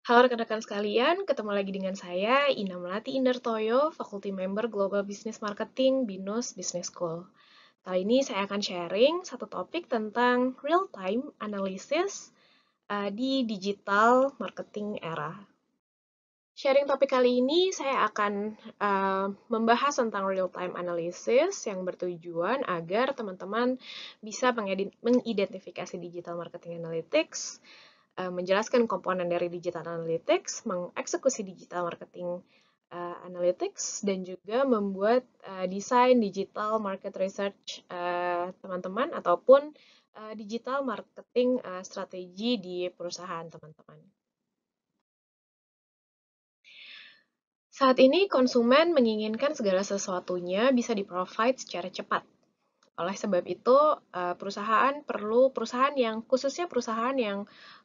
Halo rekan-rekan sekalian, ketemu lagi dengan saya Ina Melati Indertoyo, Faculty Member Global Business Marketing BINUS Business School. Kali ini saya akan sharing satu topik tentang real-time analysis uh, di digital marketing era. Sharing topik kali ini saya akan uh, membahas tentang real-time analysis yang bertujuan agar teman-teman bisa mengidentifikasi digital marketing analytics, Eh, menjelaskan komponen dari digital analytics, mengeksekusi digital marketing uh, analytics, dan juga membuat uh, desain digital market research teman-teman uh, ataupun uh, digital marketing uh, strategi di perusahaan teman-teman. Saat ini konsumen menginginkan segala sesuatunya bisa di-provide secara cepat oleh sebab itu, eh, perusahaan perlu perusahaan yang khususnya perusahaan yang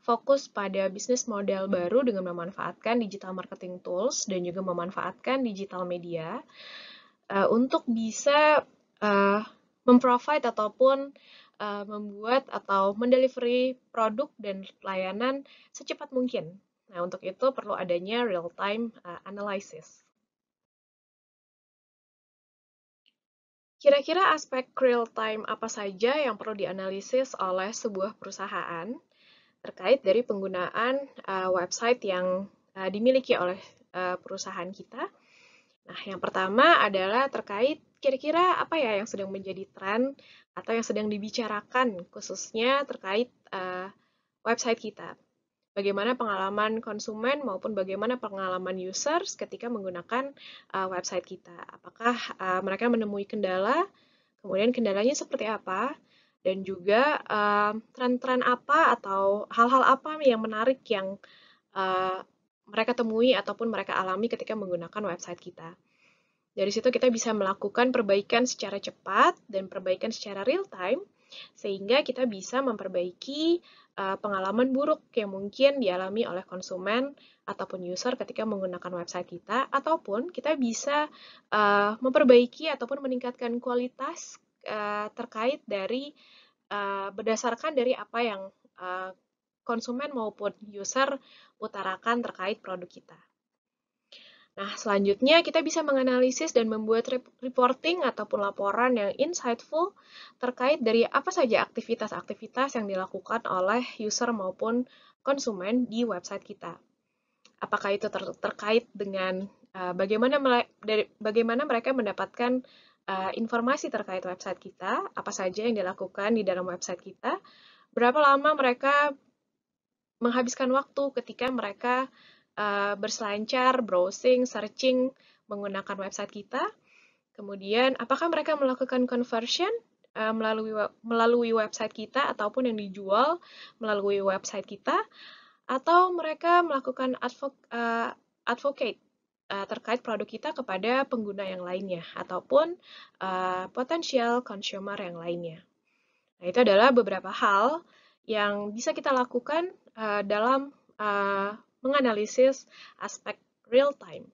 fokus pada bisnis model baru dengan memanfaatkan digital marketing tools dan juga memanfaatkan digital media eh, untuk bisa eh, memprovide ataupun membuat atau mendelivery produk dan layanan secepat mungkin. Nah, untuk itu perlu adanya real-time analysis. Kira-kira aspek real time apa saja yang perlu dianalisis oleh sebuah perusahaan terkait dari penggunaan uh, website yang uh, dimiliki oleh uh, perusahaan kita? Nah, yang pertama adalah terkait kira-kira apa ya yang sedang menjadi tren atau yang sedang dibicarakan khususnya terkait uh, website kita bagaimana pengalaman konsumen maupun bagaimana pengalaman users ketika menggunakan uh, website kita. Apakah uh, mereka menemui kendala, kemudian kendalanya seperti apa, dan juga tren eh, tren-tren apa atau hal-hal apa yang menarik yang uh, mereka temui ataupun mereka alami ketika menggunakan website kita. Dari situ kita bisa melakukan perbaikan secara cepat dan perbaikan secara real time sehingga kita bisa memperbaiki uh, pengalaman buruk yang mungkin dialami oleh konsumen ataupun user ketika menggunakan website kita, ataupun kita bisa uh, memperbaiki ataupun meningkatkan kualitas uh, terkait dari uh, berdasarkan dari apa yang uh, konsumen maupun user utarakan terkait produk kita. Nah, selanjutnya kita bisa menganalisis dan membuat reporting ataupun laporan yang insightful terkait dari apa saja aktivitas-aktivitas yang dilakukan oleh user maupun konsumen di website kita. Apakah itu ter terkait dengan uh, bagaimana dari, bagaimana mereka mendapatkan uh, informasi terkait website kita, apa saja yang dilakukan di dalam website kita, berapa lama mereka menghabiskan waktu ketika mereka Eh, berselancar, browsing, searching menggunakan website kita. Kemudian, apakah mereka melakukan conversion eh, melalui melalui website kita ataupun yang dijual melalui website kita, atau mereka melakukan eh, advocate terkait produk kita kepada pengguna yang lainnya ataupun potensial consumer yang lainnya. Nah, itu adalah beberapa hal yang bisa kita lakukan uh, dalam uh, menganalisis aspek real time